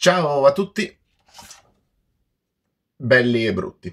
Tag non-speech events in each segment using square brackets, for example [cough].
Ciao a tutti, belli e brutti.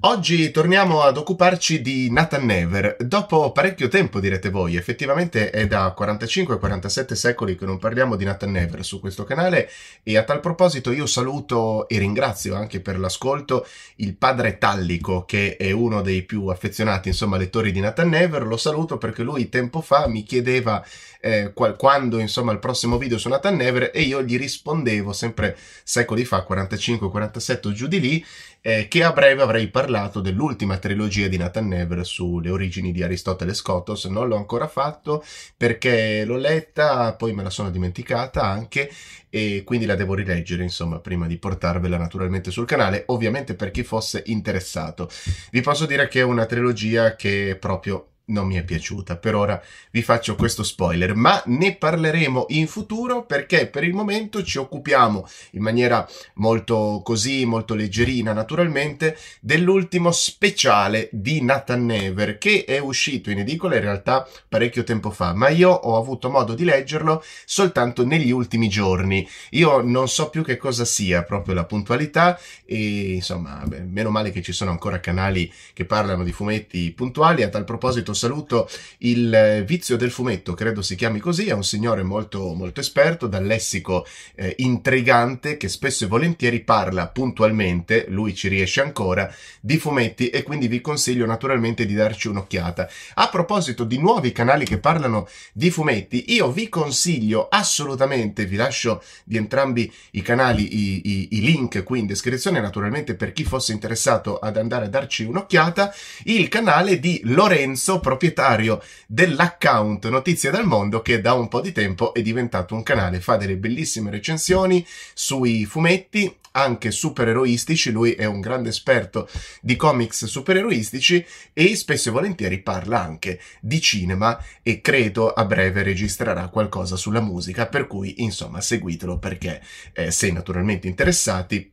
Oggi torniamo ad occuparci di Nathan Never. Dopo parecchio tempo direte voi, effettivamente è da 45-47 secoli che non parliamo di Nathan Never su questo canale e a tal proposito io saluto e ringrazio anche per l'ascolto il padre Tallico che è uno dei più affezionati insomma lettori di Nathan Never. Lo saluto perché lui tempo fa mi chiedeva eh, qual- quando insomma il prossimo video su Nathan Never e io gli rispondevo sempre secoli fa, 45-47 giù di lì, eh, che a breve avrei parlato parlato dell'ultima trilogia di Nathan Never sulle origini di Aristotele Scotos, non l'ho ancora fatto perché l'ho letta, poi me la sono dimenticata anche e quindi la devo rileggere insomma prima di portarvela naturalmente sul canale, ovviamente per chi fosse interessato. Vi posso dire che è una trilogia che è proprio non mi è piaciuta. Per ora vi faccio questo spoiler, ma ne parleremo in futuro perché per il momento ci occupiamo in maniera molto così, molto leggerina naturalmente, dell'ultimo speciale di Nathan Never che è uscito in edicola in realtà parecchio tempo fa, ma io ho avuto modo di leggerlo soltanto negli ultimi giorni. Io non so più che cosa sia proprio la puntualità e insomma, beh, meno male che ci sono ancora canali che parlano di fumetti puntuali, a tal proposito saluto il eh, vizio del fumetto, credo si chiami così, è un signore molto, molto esperto, dal lessico eh, intrigante che spesso e volentieri parla puntualmente, lui ci riesce ancora, di fumetti e quindi vi consiglio naturalmente di darci un'occhiata. A proposito di nuovi canali che parlano di fumetti, io vi consiglio assolutamente, vi lascio di entrambi i canali i, i, i link qui in descrizione, naturalmente per chi fosse interessato ad andare a darci un'occhiata, il canale di Lorenzo proprietario dell'account Notizie dal Mondo che da un po' di tempo è diventato un canale, fa delle bellissime recensioni sui fumetti, anche supereroistici, lui è un grande esperto di comics supereroistici e spesso e volentieri parla anche di cinema e credo a breve registrerà qualcosa sulla musica, per cui insomma seguitelo perché eh, se naturalmente interessati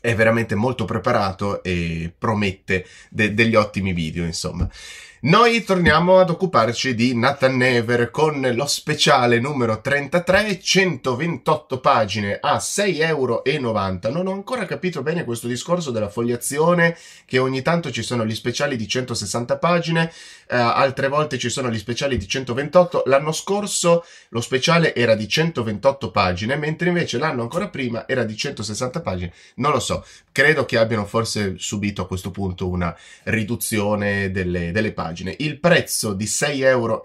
è veramente molto preparato e promette de- degli ottimi video, insomma. Noi torniamo ad occuparci di Nathan Never con lo speciale numero 33, 128 pagine a 6,90 euro. Non ho ancora capito bene questo discorso della fogliazione, che ogni tanto ci sono gli speciali di 160 pagine, eh, altre volte ci sono gli speciali di 128. L'anno scorso lo speciale era di 128 pagine, mentre invece l'anno ancora prima era di 160 pagine. Non lo so, credo che abbiano forse subito a questo punto una riduzione delle, delle pagine pagine. Il prezzo di 6,90 euro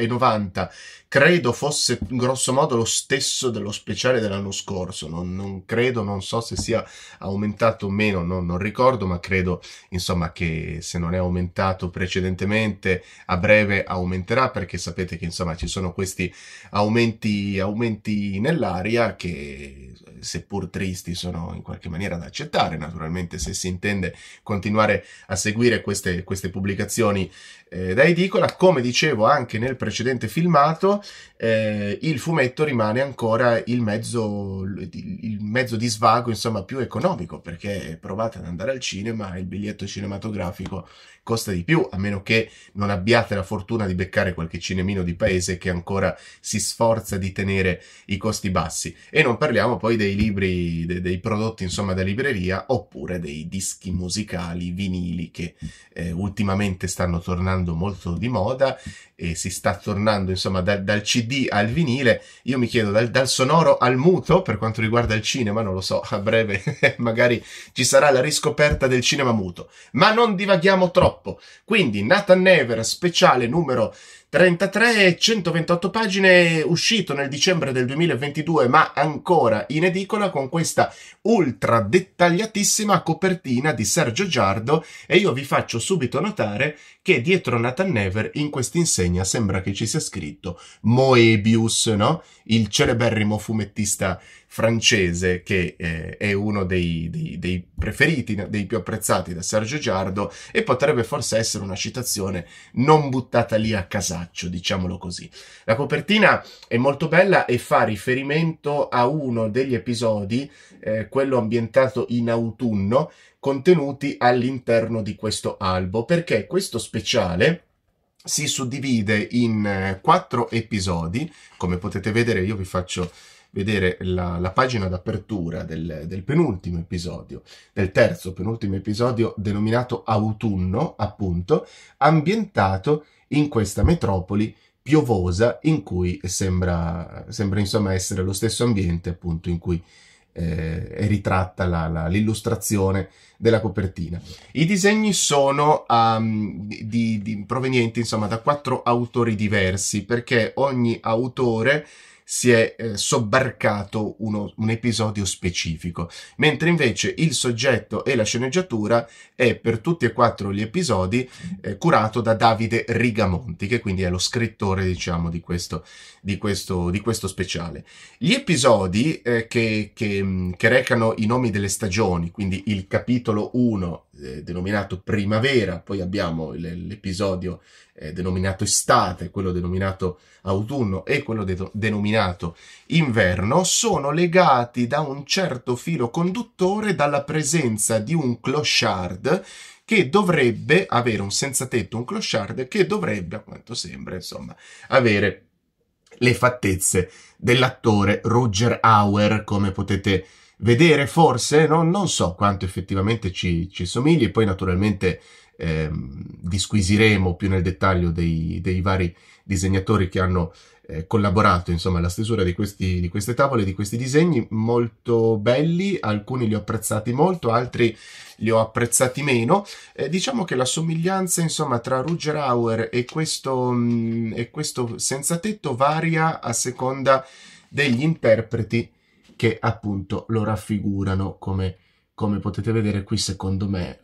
credo fosse grosso modo lo stesso dello speciale dell'anno scorso, non, non credo, non so se sia aumentato o meno, no, non ricordo, ma credo insomma che se non è aumentato precedentemente a breve aumenterà perché sapete che insomma ci sono questi aumenti, aumenti nell'aria che seppur tristi sono in qualche maniera da accettare, naturalmente se si intende continuare a seguire queste, queste pubblicazioni eh, da edicola, come dicevo anche nel precedente filmato, eh, il fumetto rimane ancora il mezzo, il mezzo di svago insomma, più economico, perché provate ad andare al cinema, il biglietto cinematografico costa di più, a meno che non abbiate la fortuna di beccare qualche cinemino di paese che ancora si sforza di tenere i costi bassi. E non parliamo poi dei libri, de, dei prodotti insomma da libreria oppure dei dischi musicali vinili che eh, ultimamente stanno tornando molto di moda e si sta tornando insomma da, dal CD al vinile. Io mi chiedo dal, dal sonoro al muto per quanto riguarda il cinema, non lo so, a breve [laughs] magari ci sarà la riscoperta del cinema muto. Ma non divaghiamo troppo troppo. Quindi Nathan Never, speciale numero 33, 128 pagine, uscito nel dicembre del 2022, ma ancora in edicola con questa ultra dettagliatissima copertina di Sergio Giardo e io vi faccio subito notare che dietro Nathan Never in questa insegna sembra che ci sia scritto Moebius, no? il celeberrimo fumettista francese che eh, è uno dei, dei, dei, preferiti, dei più apprezzati da Sergio Giardo e potrebbe forse essere una citazione non buttata lì a casaccio, diciamolo così. La copertina è molto bella e fa riferimento a uno degli episodi, eh, quello ambientato in autunno, contenuti all'interno di questo albo, perché questo speciale si suddivide in eh, quattro episodi. Come potete vedere, io vi faccio vedere la, la pagina d'apertura del, del, penultimo episodio, del terzo penultimo episodio denominato Autunno, appunto, ambientato in questa metropoli piovosa in cui sembra, sembra insomma essere lo stesso ambiente appunto in cui eh, è ritratta la, la, l'illustrazione della copertina. I disegni sono um, di, di, provenienti insomma da quattro autori diversi perché ogni autore si è eh, sobbarcato uno, un episodio specifico, mentre invece il soggetto e la sceneggiatura è per tutti e quattro gli episodi eh, curato da Davide Rigamonti, che quindi è lo scrittore diciamo di questo, di questo, di questo speciale. Gli episodi eh, che, che, che recano i nomi delle stagioni, quindi il capitolo 1 eh, denominato primavera, poi abbiamo l'episodio eh, denominato estate, quello denominato autunno e quello de- denominato inverno, sono legati da un certo filo conduttore dalla presenza di un clochard che dovrebbe avere un senza tetto, un clochard che dovrebbe, a quanto sembra, insomma, avere le fattezze dell'attore Roger Auer, come potete vedere vedere forse, no? non so quanto effettivamente ci, ci somigli, poi naturalmente ehm, disquisiremo più nel dettaglio dei, dei vari disegnatori che hanno eh, collaborato insomma, alla stesura di, questi, di, queste tavole, di questi disegni, molto belli, alcuni li ho apprezzati molto, altri li ho apprezzati meno. Eh, diciamo che la somiglianza insomma, tra Ruger Hauer e questo, mh, mm, e questo senza tetto varia a seconda degli interpreti che appunto lo raffigurano come, come potete vedere qui secondo me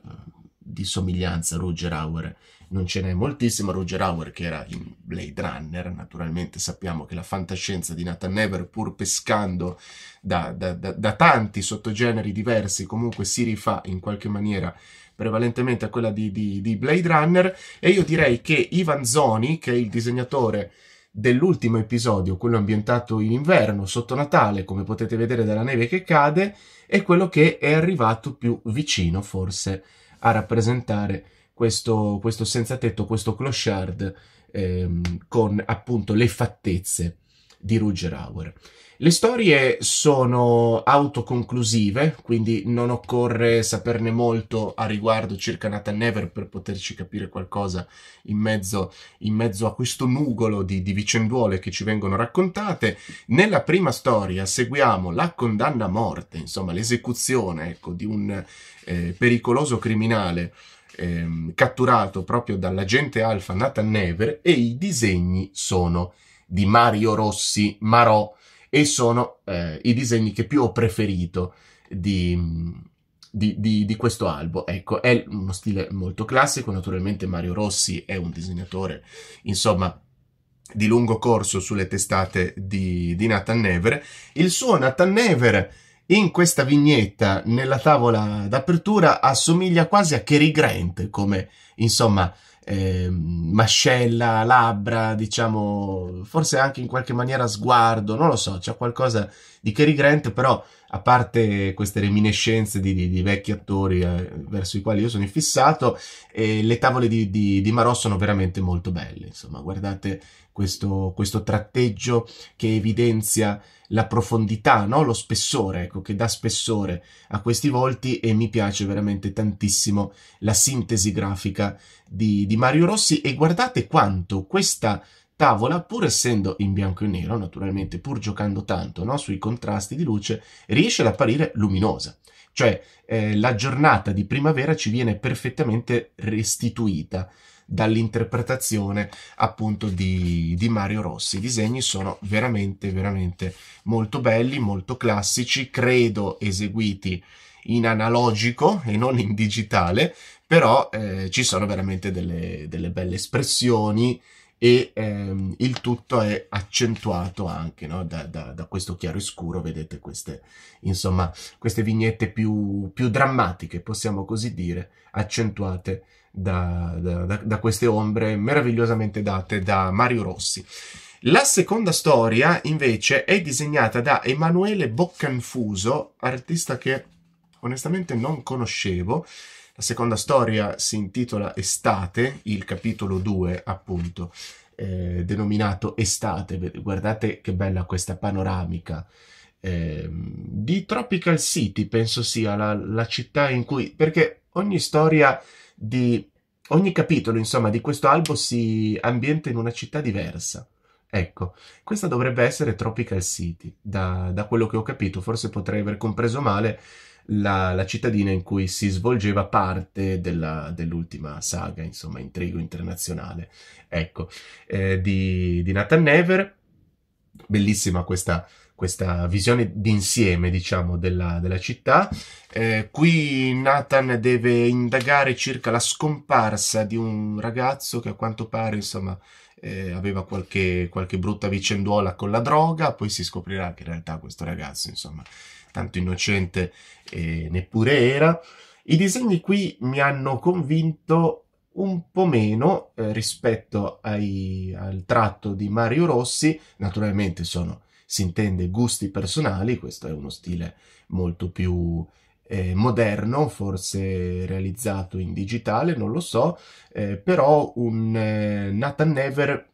di somiglianza Roger Hauer non ce n'è moltissima Roger Hauer che era in Blade Runner naturalmente sappiamo che la fantascienza di Nathan Never pur pescando da, da, da, da tanti sottogeneri diversi comunque si rifà in qualche maniera prevalentemente a quella di, di, di Blade Runner e io direi che Ivan Zoni che è il disegnatore dell'ultimo episodio, quello ambientato in inverno, sotto Natale, come potete vedere dalla neve che cade, è quello che è arrivato più vicino forse a rappresentare questo, questo senza tetto, questo clochard ehm, con appunto le fattezze di Ruger Hauer. Le storie sono autoconclusive, quindi non occorre saperne molto a riguardo circa Nathan Never per poterci capire qualcosa in mezzo, in mezzo a questo nugolo di, di vicenduole che ci vengono raccontate. Nella prima storia seguiamo la condanna a morte, insomma l'esecuzione ecco, di un eh, pericoloso criminale eh, catturato proprio dall'agente alfa Nathan Never e i disegni sono di Mario Rossi Marò e sono eh, i disegni che più ho preferito di, di, di, di questo albo. Ecco, è uno stile molto classico, naturalmente Mario Rossi è un disegnatore, insomma, di lungo corso sulle testate di, di Nathan Never. Il suo Nathan Never in questa vignetta, nella tavola d'apertura, assomiglia quasi a Cary Grant come, insomma, eh, mascella, labbra, diciamo, forse anche in qualche maniera sguardo, non lo so, c'è qualcosa di Cary Grant, però a parte queste reminiscenze di, di, di vecchi attori eh, verso i quali io sono infissato, eh, le tavole di, di, Marò sono veramente molto belle, insomma, guardate questo, questo tratteggio che evidenzia la profondità, no? lo spessore, ecco, che dà spessore a questi volti e mi piace veramente tantissimo la sintesi grafica di, di Mario Rossi e guardate quanto questa tavola, pur essendo in bianco e nero, naturalmente, pur giocando tanto no, sui contrasti di luce, riesce ad apparire luminosa. Cioè, eh, la giornata di primavera ci viene perfettamente restituita dall'interpretazione appunto di, di, Mario Rossi. I disegni sono veramente, veramente molto belli, molto classici, credo eseguiti in analogico e non in digitale, però eh, ci sono veramente delle, delle belle espressioni e ehm, il tutto è accentuato anche no? da, da, da, questo scuro, vedete queste, insomma, queste vignette più, più drammatiche, possiamo così dire, accentuate da, da, queste ombre meravigliosamente date da Mario Rossi. La seconda storia invece è disegnata da Emanuele Boccanfuso, artista che onestamente non conoscevo, la seconda storia si intitola Estate, il capitolo 2 appunto, eh, denominato Estate. Guardate che bella questa panoramica. Eh, di Tropical City, penso sia la, la città in cui... perché ogni storia di... ogni capitolo, insomma, di questo albo si ambienta in una città diversa. Ecco, questa dovrebbe essere Tropical City, da, da quello che ho capito, forse potrei aver compreso male, la, la cittadina in cui si svolgeva parte della, dell'ultima saga, insomma, intrigo internazionale, ecco, eh, di, di Nathan Never. Bellissima questa, questa visione d'insieme, diciamo, della, della città. Eh, qui Nathan deve indagare circa la scomparsa di un ragazzo che a quanto pare, insomma, eh, aveva qualche, qualche brutta vicenduola con la droga, poi si scoprirà che in realtà questo ragazzo, insomma, tanto innocente eh, neppure era. I disegni qui mi hanno convinto un po' meno eh, rispetto ai, al tratto di Mario Rossi, naturalmente sono, si intende, gusti personali, questo è uno stile molto più eh, moderno, forse realizzato in digitale, non lo so, eh, però un eh, Nathan Never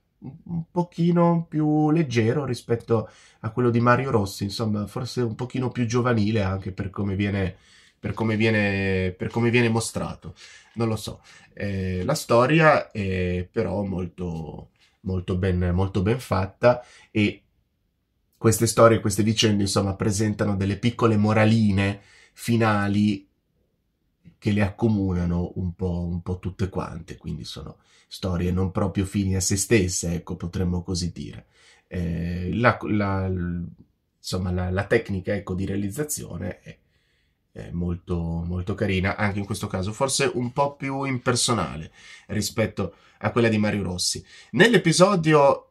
un pochino più leggero rispetto a quello di Mario Rossi, insomma, forse un pochino più giovanile anche per come viene, per come viene, per come viene mostrato. Non lo so. Eh, la storia è però molto, molto, ben, molto ben fatta e queste storie, queste vicende, insomma, presentano delle piccole moraline finali che le accomunano un po', un po', tutte quante, quindi sono storie non proprio fini a se stesse, ecco, potremmo così dire. Eh, la, la, insomma, la, la tecnica ecco, di realizzazione è, è molto, molto carina, anche in questo caso, forse un po' più impersonale rispetto a quella di Mario Rossi. Nell'episodio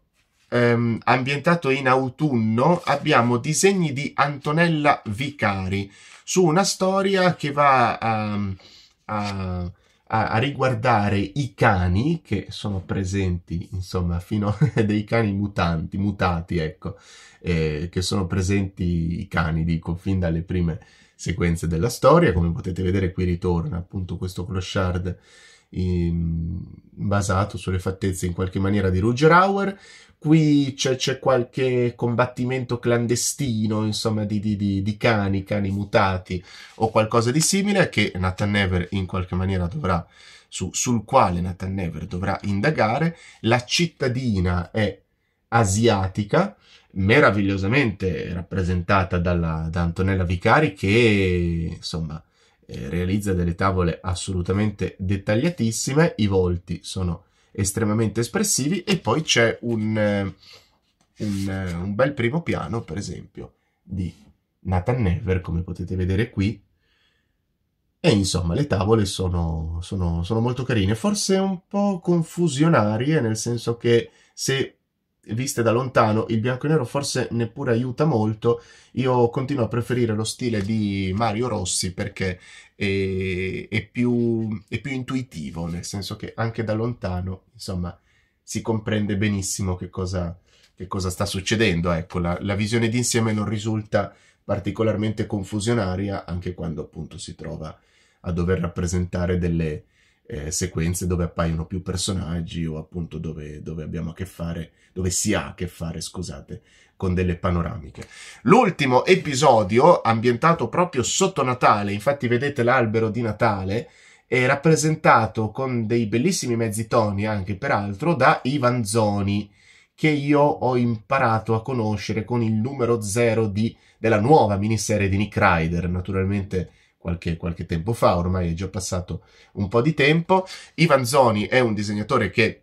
ehm, ambientato in autunno, abbiamo disegni di Antonella Vicari su una storia che va a, a, a riguardare i cani che sono presenti, insomma, fino a [laughs] dei cani mutanti, mutati, ecco, eh, che sono presenti i cani, dico, fin dalle prime sequenze della storia. Come potete vedere, qui ritorna appunto questo clochard in, ehm, basato sulle fattezze in qualche maniera di Ruger Hauer qui c'è, c'è, qualche combattimento clandestino, insomma, di, di, di, cani, cani mutati o qualcosa di simile che Nathan Never in qualche maniera dovrà, su, sul quale Nathan Never dovrà indagare. La cittadina è asiatica, meravigliosamente rappresentata dalla, da Antonella Vicari che, insomma, eh, realizza delle tavole assolutamente dettagliatissime, i volti sono estremamente espressivi e poi c'è un, eh, un, eh, un bel primo piano, per esempio, di Nathan Never, come potete vedere qui, e insomma, le tavole sono, sono, sono, molto carine, forse un po' confusionarie, nel senso che se viste da lontano, il bianco e nero forse neppure aiuta molto. Io continuo a preferire lo stile di Mario Rossi perché è, è, più, è più intuitivo, nel senso che anche da lontano, insomma, si comprende benissimo che cosa, che cosa sta succedendo. Ecco, la, la visione d'insieme non risulta particolarmente confusionaria, anche quando appunto si trova a dover rappresentare delle, eh, sequenze dove appaiono più personaggi o appunto dove, dove abbiamo a che fare, dove si ha a che fare, scusate, con delle panoramiche. L'ultimo episodio, ambientato proprio sotto Natale, infatti vedete l'albero di Natale, è rappresentato con dei bellissimi mezzi toni anche peraltro da Ivan Zoni che io ho imparato a conoscere con il numero zero di, della nuova miniserie di Nick Ryder, naturalmente qualche, qualche tempo fa, ormai è già passato un po' di tempo. Ivan Zoni è un disegnatore che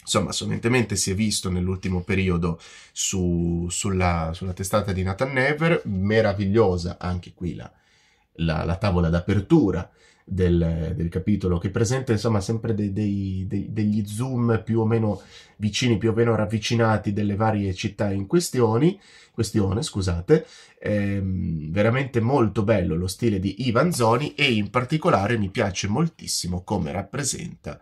insomma, solitamente si è visto nell'ultimo periodo su, sulla, sulla, testata di Nathan Never, meravigliosa anche qui la, la, la tavola d'apertura del, del capitolo, che presenta insomma sempre dei, dei, dei, degli zoom più o meno vicini, più o meno ravvicinati delle varie città in questioni, questione, scusate, ehm, veramente molto bello lo stile di Ivan Zoni e in particolare mi piace moltissimo come rappresenta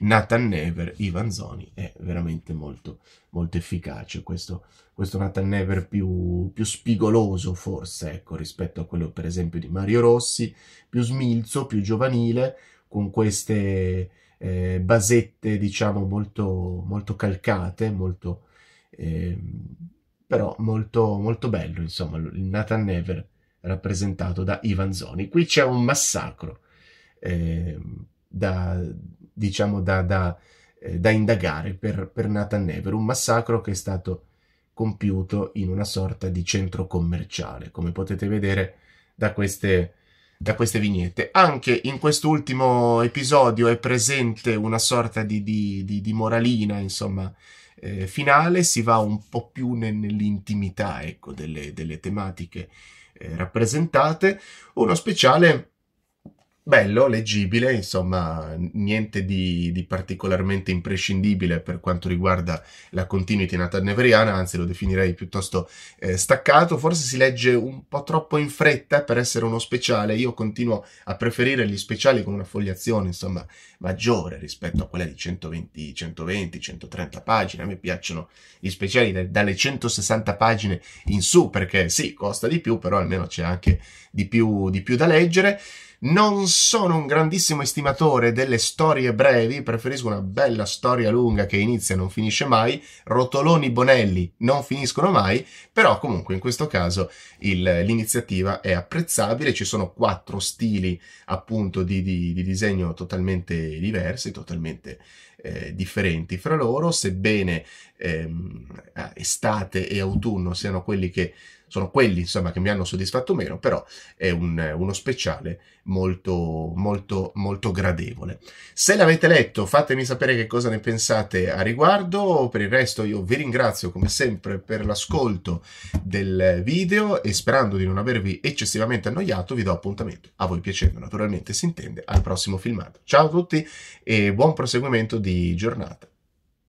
Nathan Never, Ivan Zoni è veramente molto, molto efficace. Questo, questo Nathan Never più, più spigoloso forse ecco, rispetto a quello per esempio di Mario Rossi, più smilzo, più giovanile, con queste eh, basette diciamo molto, molto calcate, molto, eh, però molto, molto bello insomma il Nathan Never rappresentato da Ivan Zoni. Qui c'è un massacro. Eh, da, diciamo, da, da, eh, da indagare per, per Nathan Never, un massacro che è stato compiuto in una sorta di centro commerciale, come potete vedere da queste, da queste vignette. Anche in quest'ultimo episodio è presente una sorta di, di, di, di moralina, insomma, eh, finale, si va un po' più nell'intimità, ecco, delle, delle tematiche eh, rappresentate. Uno speciale bello, leggibile, insomma, niente di, di, particolarmente imprescindibile per quanto riguarda la continuity nataneveriana, anzi lo definirei piuttosto eh, staccato, forse si legge un po' troppo in fretta eh, per essere uno speciale, io continuo a preferire gli speciali con una fogliazione, insomma, maggiore rispetto a quella di 120, 120, 130 pagine, a me piacciono gli speciali dalle 160 pagine in su, perché sì, costa di più, però almeno c'è anche di più, di più da leggere. Non sono un grandissimo estimatore delle storie brevi, preferisco una bella storia lunga che inizia e non finisce mai. Rotoloni Bonelli non finiscono mai, però comunque in questo caso il, l'iniziativa è apprezzabile. Ci sono quattro stili appunto di, di, di disegno totalmente diversi, totalmente eh, differenti fra loro, sebbene ehm, estate e autunno siano quelli che sono quelli insomma, che mi hanno soddisfatto meno, però è un, uno speciale molto, molto, molto gradevole. Se l'avete letto fatemi sapere che cosa ne pensate a riguardo, per il resto io vi ringrazio come sempre per l'ascolto del video e sperando di non avervi eccessivamente annoiato vi do appuntamento, a voi piacendo naturalmente si intende, al prossimo filmato. Ciao a tutti e buon proseguimento di giornata.